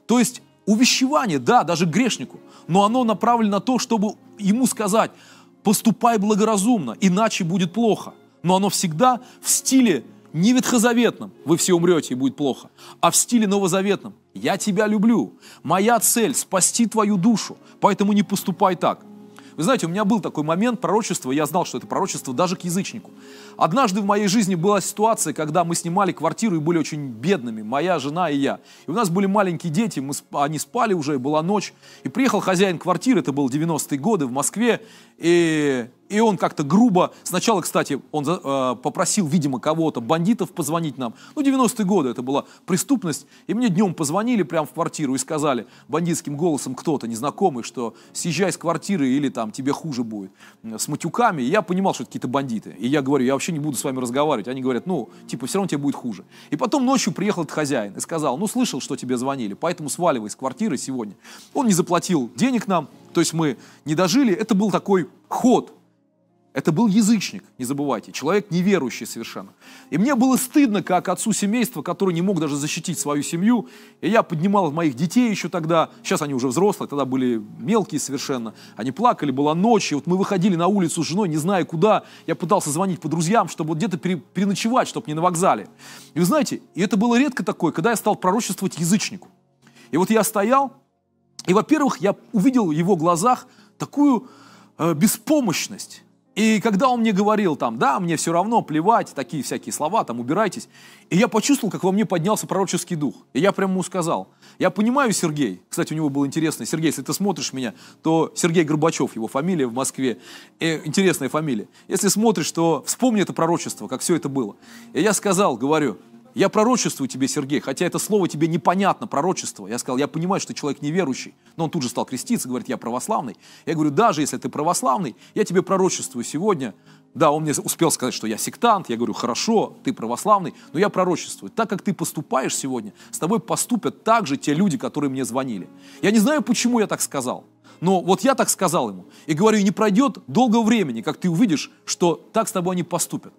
То есть увещевание, да, даже грешнику, но оно направлено на то, чтобы ему сказать – поступай благоразумно, иначе будет плохо. Но оно всегда в стиле не ветхозаветном, вы все умрете и будет плохо, а в стиле новозаветном. Я тебя люблю, моя цель – спасти твою душу, поэтому не поступай так. Вы знаете, у меня был такой момент пророчества, я знал, что это пророчество даже к язычнику. Однажды в моей жизни была ситуация, когда мы снимали квартиру и были очень бедными, моя жена и я. И у нас были маленькие дети, мы, они спали уже, была ночь. И приехал хозяин квартиры, это был 90-е годы в Москве, и и он как-то грубо, сначала, кстати, он э, попросил, видимо, кого-то, бандитов позвонить нам. Ну, 90-е годы это была преступность. И мне днем позвонили прямо в квартиру и сказали бандитским голосом кто-то незнакомый, что съезжай с квартиры или там тебе хуже будет. С матюками. И я понимал, что это какие-то бандиты. И я говорю, я вообще не буду с вами разговаривать. Они говорят, ну, типа, все равно тебе будет хуже. И потом ночью приехал этот хозяин и сказал, ну, слышал, что тебе звонили, поэтому сваливай с квартиры сегодня. Он не заплатил денег нам, то есть мы не дожили. Это был такой ход это был язычник, не забывайте, человек неверующий совершенно. И мне было стыдно, как отцу семейства, который не мог даже защитить свою семью. И я поднимал моих детей еще тогда, сейчас они уже взрослые, тогда были мелкие совершенно. Они плакали, была ночь, и вот мы выходили на улицу с женой, не зная куда. Я пытался звонить по друзьям, чтобы вот где-то переночевать, чтобы не на вокзале. И вы знаете, и это было редко такое, когда я стал пророчествовать язычнику. И вот я стоял, и, во-первых, я увидел в его глазах такую э, беспомощность, и когда он мне говорил там, да, мне все равно, плевать, такие всякие слова, там, убирайтесь. И я почувствовал, как во мне поднялся пророческий дух. И я прямо ему сказал, я понимаю, Сергей, кстати, у него было интересный, Сергей, если ты смотришь меня, то Сергей Горбачев, его фамилия в Москве, э, интересная фамилия. Если смотришь, то вспомни это пророчество, как все это было. И я сказал, говорю, я пророчествую тебе, Сергей, хотя это слово тебе непонятно, пророчество. Я сказал, я понимаю, что ты человек неверующий. Но он тут же стал креститься, говорит, я православный. Я говорю, даже если ты православный, я тебе пророчествую сегодня, да, он мне успел сказать, что я сектант, я говорю, хорошо, ты православный, но я пророчествую. Так как ты поступаешь сегодня, с тобой поступят также те люди, которые мне звонили. Я не знаю, почему я так сказал, но вот я так сказал ему. И говорю, не пройдет долго времени, как ты увидишь, что так с тобой они поступят.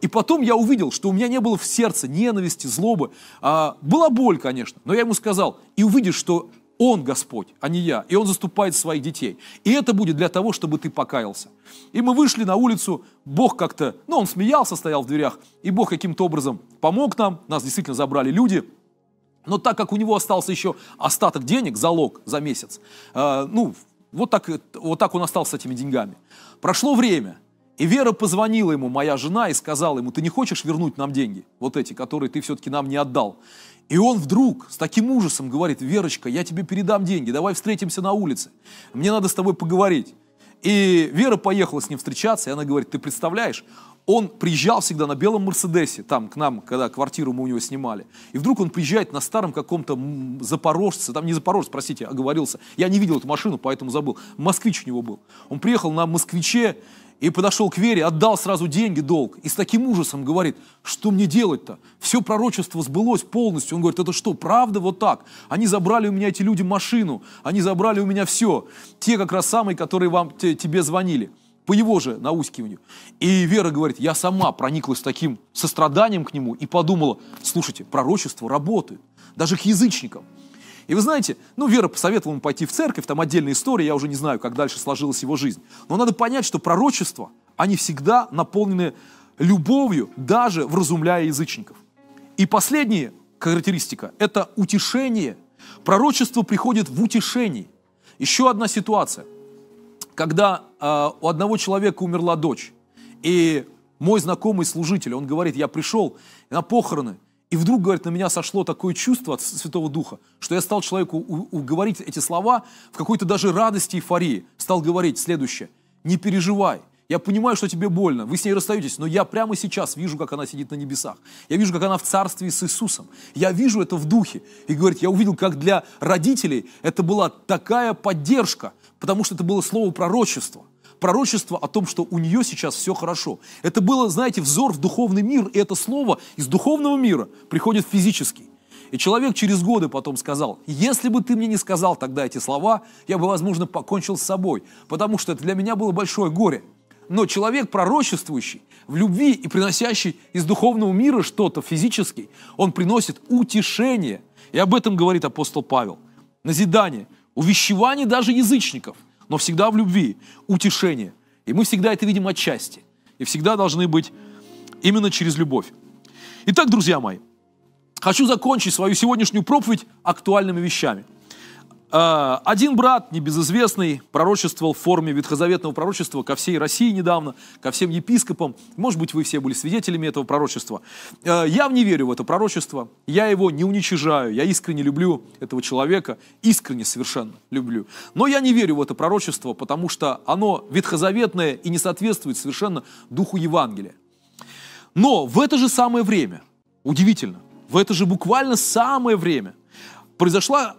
И потом я увидел, что у меня не было в сердце ненависти, злобы. А, была боль, конечно, но я ему сказал, и увидишь, что он Господь, а не я. И Он заступает своих детей. И это будет для того, чтобы ты покаялся. И мы вышли на улицу, Бог как-то, ну, Он смеялся, стоял в дверях, и Бог каким-то образом помог нам, нас действительно забрали люди, но так как у него остался еще остаток денег, залог за месяц, э, ну, вот так, вот так он остался с этими деньгами. Прошло время, и Вера позвонила ему, моя жена, и сказала ему, ты не хочешь вернуть нам деньги, вот эти, которые ты все-таки нам не отдал? И он вдруг с таким ужасом говорит, Верочка, я тебе передам деньги, давай встретимся на улице, мне надо с тобой поговорить. И Вера поехала с ним встречаться, и она говорит, ты представляешь, он приезжал всегда на белом Мерседесе, там к нам, когда квартиру мы у него снимали. И вдруг он приезжает на старом каком-то Запорожце, там не Запорожце, простите, оговорился. Я не видел эту машину, поэтому забыл. Москвич у него был. Он приехал на Москвиче, и подошел к Вере, отдал сразу деньги, долг, и с таким ужасом говорит, что мне делать-то? Все пророчество сбылось полностью. Он говорит, это что, правда вот так? Они забрали у меня эти люди машину, они забрали у меня все. Те как раз самые, которые вам, те, тебе звонили по его же наускиванию. И Вера говорит, я сама прониклась таким состраданием к нему и подумала, слушайте, пророчество работает, даже к язычникам. И вы знаете, ну, Вера посоветовала ему пойти в церковь, там отдельная история, я уже не знаю, как дальше сложилась его жизнь. Но надо понять, что пророчества, они всегда наполнены любовью, даже вразумляя язычников. И последняя характеристика – это утешение. Пророчество приходит в утешении. Еще одна ситуация. Когда э, у одного человека умерла дочь, и мой знакомый служитель, он говорит, я пришел на похороны, и вдруг, говорит, на меня сошло такое чувство от Святого Духа, что я стал человеку говорить эти слова в какой-то даже радости, и эйфории. Стал говорить следующее. «Не переживай, я понимаю, что тебе больно, вы с ней расстаетесь, но я прямо сейчас вижу, как она сидит на небесах. Я вижу, как она в царстве с Иисусом. Я вижу это в духе. И говорит, я увидел, как для родителей это была такая поддержка, потому что это было слово пророчества пророчество о том, что у нее сейчас все хорошо. Это было, знаете, взор в духовный мир, и это слово из духовного мира приходит физически. И человек через годы потом сказал, если бы ты мне не сказал тогда эти слова, я бы, возможно, покончил с собой, потому что это для меня было большое горе. Но человек, пророчествующий в любви и приносящий из духовного мира что-то физически, он приносит утешение. И об этом говорит апостол Павел. Назидание, увещевание даже язычников – но всегда в любви, утешение. И мы всегда это видим отчасти. И всегда должны быть именно через любовь. Итак, друзья мои, хочу закончить свою сегодняшнюю проповедь актуальными вещами – а, один брат, небезызвестный, пророчествовал в форме ветхозаветного пророчества ко всей России недавно, ко всем епископам. Может быть, вы все были свидетелями этого пророчества. А, я не верю в это пророчество, я его не уничижаю, я искренне люблю этого человека, искренне совершенно люблю. Но я не верю в это пророчество, потому что оно ветхозаветное и не соответствует совершенно духу Евангелия. Но в это же самое время, удивительно, в это же буквально самое время произошла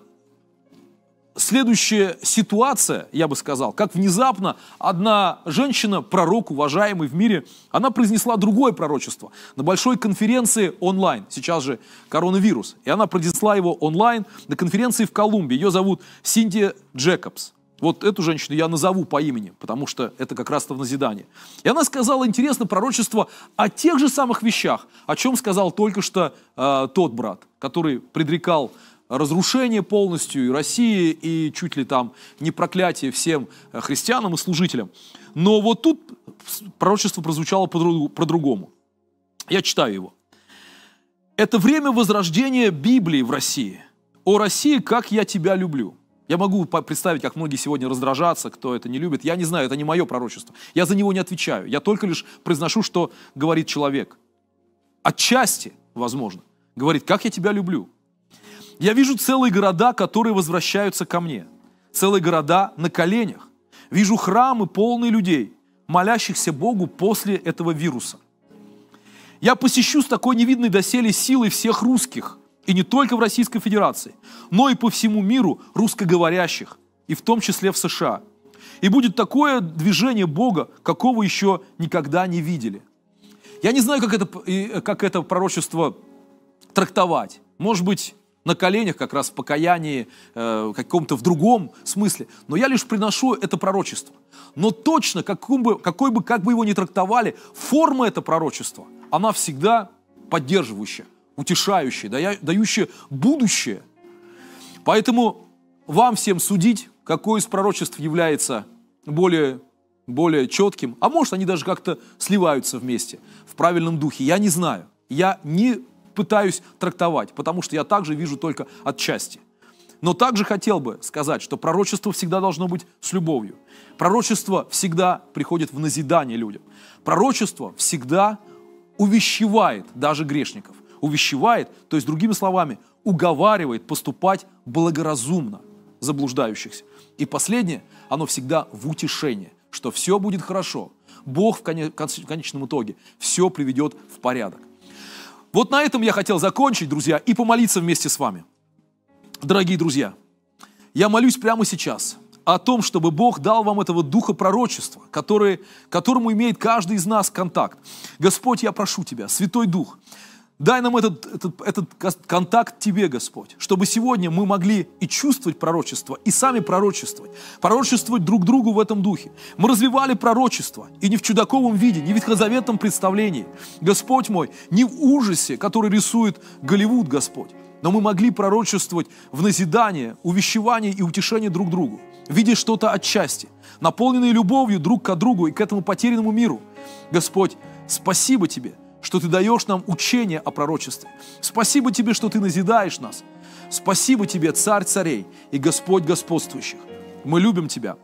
следующая ситуация, я бы сказал, как внезапно одна женщина, пророк, уважаемый в мире, она произнесла другое пророчество на большой конференции онлайн, сейчас же коронавирус, и она произнесла его онлайн на конференции в Колумбии, ее зовут Синди Джекобс. Вот эту женщину я назову по имени, потому что это как раз-то в назидание. И она сказала, интересно, пророчество о тех же самых вещах, о чем сказал только что э, тот брат, который предрекал разрушение полностью и России, и чуть ли там не проклятие всем э, христианам и служителям. Но вот тут пророчество прозвучало по-другому. Я читаю его. Это время возрождения Библии в России. О России, как я тебя люблю. Я могу представить, как многие сегодня раздражаться, кто это не любит. Я не знаю, это не мое пророчество. Я за него не отвечаю. Я только лишь произношу, что говорит человек. Отчасти, возможно, говорит, как я тебя люблю. Я вижу целые города, которые возвращаются ко мне. Целые города на коленях. Вижу храмы, полные людей, молящихся Богу после этого вируса. Я посещу с такой невидной доселе силой всех русских, и не только в Российской Федерации, но и по всему миру русскоговорящих, и в том числе в США. И будет такое движение Бога, какого еще никогда не видели. Я не знаю, как это, э, как это пророчество трактовать. Может быть, на коленях, как раз в покаянии, э, каком-то в другом смысле. Но я лишь приношу это пророчество. Но точно, каком бы, какой бы, как бы его ни трактовали, форма это пророчества, она всегда поддерживающая, утешающая, дая, дающая будущее. Поэтому вам всем судить, какое из пророчеств является более, более четким, а может, они даже как-то сливаются вместе в правильном духе. Я не знаю. Я не пытаюсь трактовать, потому что я также вижу только отчасти. Но также хотел бы сказать, что пророчество всегда должно быть с любовью. Пророчество всегда приходит в назидание людям. Пророчество всегда увещевает даже грешников. Увещевает, то есть, другими словами, уговаривает поступать благоразумно заблуждающихся. И последнее, оно всегда в утешении, что все будет хорошо. Бог в конечном итоге все приведет в порядок. Вот на этом я хотел закончить, друзья, и помолиться вместе с вами. Дорогие друзья, я молюсь прямо сейчас о том, чтобы Бог дал вам этого духа пророчества, который, которому имеет каждый из нас контакт. Господь, я прошу Тебя, Святой Дух, Дай нам этот, этот, этот контакт Тебе, Господь, чтобы сегодня мы могли и чувствовать пророчество, и сами пророчествовать, пророчествовать друг другу в этом духе. Мы развивали пророчество, и не в чудаковом виде, не в ветхозаветном представлении. Господь мой, не в ужасе, который рисует Голливуд, Господь, но мы могли пророчествовать в назидание, увещевание и утешение друг другу, видя что-то отчасти, наполненные любовью друг к другу и к этому потерянному миру. Господь, спасибо Тебе – что Ты даешь нам учение о пророчестве. Спасибо Тебе, что Ты назидаешь нас. Спасибо Тебе, Царь царей и Господь господствующих. Мы любим Тебя,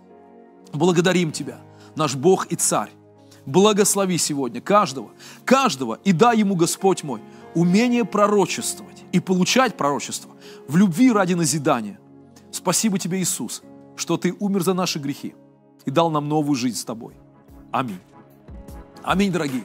благодарим Тебя, наш Бог и Царь. Благослови сегодня каждого, каждого, и дай ему, Господь мой, умение пророчествовать и получать пророчество в любви ради назидания. Спасибо Тебе, Иисус, что Ты умер за наши грехи и дал нам новую жизнь с Тобой. Аминь. Аминь, дорогие.